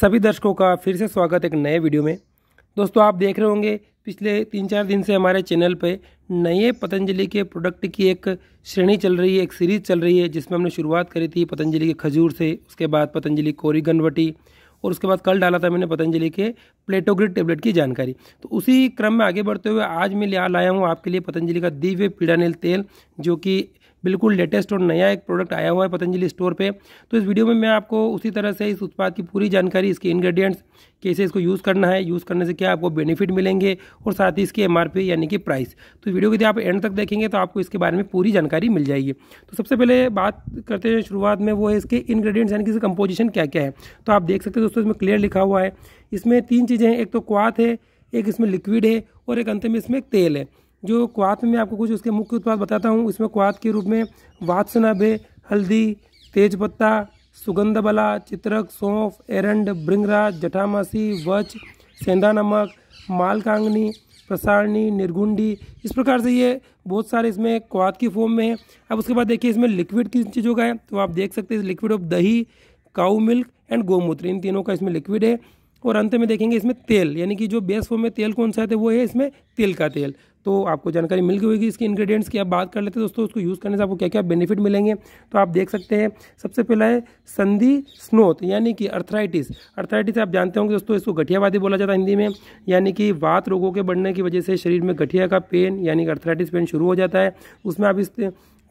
सभी दर्शकों का फिर से स्वागत एक नए वीडियो में दोस्तों आप देख रहे होंगे पिछले तीन चार दिन से हमारे चैनल पे नए पतंजलि के प्रोडक्ट की एक श्रेणी चल रही है एक सीरीज चल रही है जिसमें हमने शुरुआत करी थी पतंजलि के खजूर से उसके बाद पतंजलि कोरी गनवटी और उसके बाद कल डाला था मैंने पतंजलि के प्लेटोग्रिड टेबलेट की जानकारी तो उसी क्रम में आगे बढ़ते हुए आज मैं यहाँ लाया हूँ आपके लिए पतंजलि का दिव्य पीड़ानील तेल जो कि बिल्कुल लेटेस्ट और नया एक प्रोडक्ट आया हुआ है पतंजलि स्टोर पे तो इस वीडियो में मैं आपको उसी तरह से इस उत्पाद की पूरी जानकारी इसके इंग्रेडिएंट्स कैसे इसको यूज़ करना है यूज़ करने से क्या आपको बेनिफिट मिलेंगे और साथ ही इसकी एम यानी कि प्राइस तो वीडियो को यदि आप एंड तक देखेंगे तो आपको इसके बारे में पूरी जानकारी मिल जाएगी तो सबसे पहले बात करते हैं शुरुआत में वो है इसके इन्ग्रीडियंट्स यानी कि इसका कंपोजिशन क्या क्या है तो आप देख सकते हैं दोस्तों इसमें क्लियर लिखा हुआ है इसमें तीन चीज़ें हैं एक तो क्वाथ है एक इसमें लिक्विड है और एक अंत में इसमें एक तेल है जो क्वात में आपको कुछ उसके मुख्य उत्पाद बताता हूँ इसमें क्वात के रूप में वात्सनाभे हल्दी तेजपत्ता सुगंधबला चित्रक सौंफ एरंड भृंगराज जठामासी वच सेंधा नमक मालकांगनी प्रसारणी निर्गुंडी इस प्रकार से ये बहुत सारे इसमें क्वात की फॉर्म में है अब उसके बाद देखिए इसमें लिक्विड किन चीज़ों का है तो आप देख सकते हैं लिक्विड ऑफ दही काऊ मिल्क एंड गोमूत्र इन तीनों का इसमें लिक्विड है और अंत में देखेंगे इसमें तेल यानी कि जो बेस फॉर्म में तेल कौन सा है तो वो है इसमें तिल का तेल तो आपको जानकारी मिल गई होगी इसके इंग्रेडिएंट्स की आप बात कर लेते हैं दोस्तों उसको यूज़ करने से आपको क्या क्या बेनिफिट मिलेंगे तो आप देख सकते हैं सबसे पहला है संधि स्नोत यानी कि अर्थराइटिस अर्थराइटिस आप जानते होंगे दोस्तों इसको गठियावादी बोला जाता है हिंदी में यानी कि वात रोगों के बढ़ने की वजह से शरीर में गठिया का पेन यानी कि अर्थराइटिस पेन शुरू हो जाता है उसमें आप इस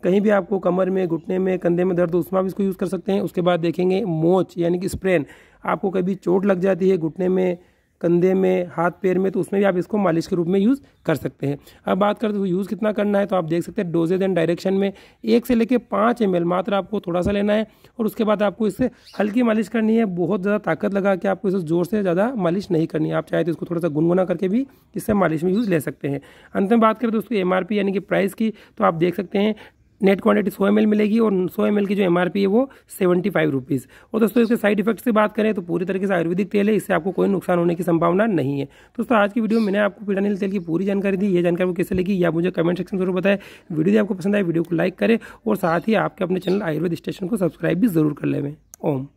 कहीं भी आपको कमर में घुटने में कंधे में दर्द हो उसमें आप इसको यूज़ कर सकते हैं उसके बाद देखेंगे मोच यानी कि स्प्रेन आपको कभी चोट लग जाती है घुटने में कंधे में हाथ पैर में तो उसमें भी आप इसको मालिश के रूप में यूज़ कर सकते हैं अब बात करते हैं यूज़ तो कितना करना है तो आप देख सकते हैं डोजेज एंड डायरेक्शन में एक से लेकर पाँच एम मात्र आपको थोड़ा सा लेना है और उसके बाद आपको इससे हल्की मालिश करनी है बहुत ज़्यादा ताकत लगा कि आपको इसे ज़ोर से ज़्यादा मालिश नहीं करनी है आप चाहे तो इसको थोड़ा सा गुनगुना करके भी इससे मालिश में यूज़ ले सकते हैं अंत में बात करें दोस्तों एम यानी कि प्राइस की तो आप देख सकते हैं नेट क्वांटिटी सौ एम मिलेगी और सौ एम की जो एम है वो सेवेंटी फाइव रुपीज़ और दोस्तों इसके साइड इफेक्ट्स की बात करें तो पूरी तरीके से आयुर्वेदिक तेल है इससे आपको कोई नुकसान होने की संभावना नहीं है दोस्तों आज की वीडियो में मैंने आपको पीटानिल तेल की पूरी जानकारी दी ये जानकारी कैसे लगी या मुझे कमेंट सेक्शन में जरूर बताए वीडियो यदि आपको पसंद आए वीडियो को लाइक करें और साथ ही आपके अपने चैनल आयुर्वेद स्टेशन को सब्सक्राइब भी जरूर कर लेवें ओम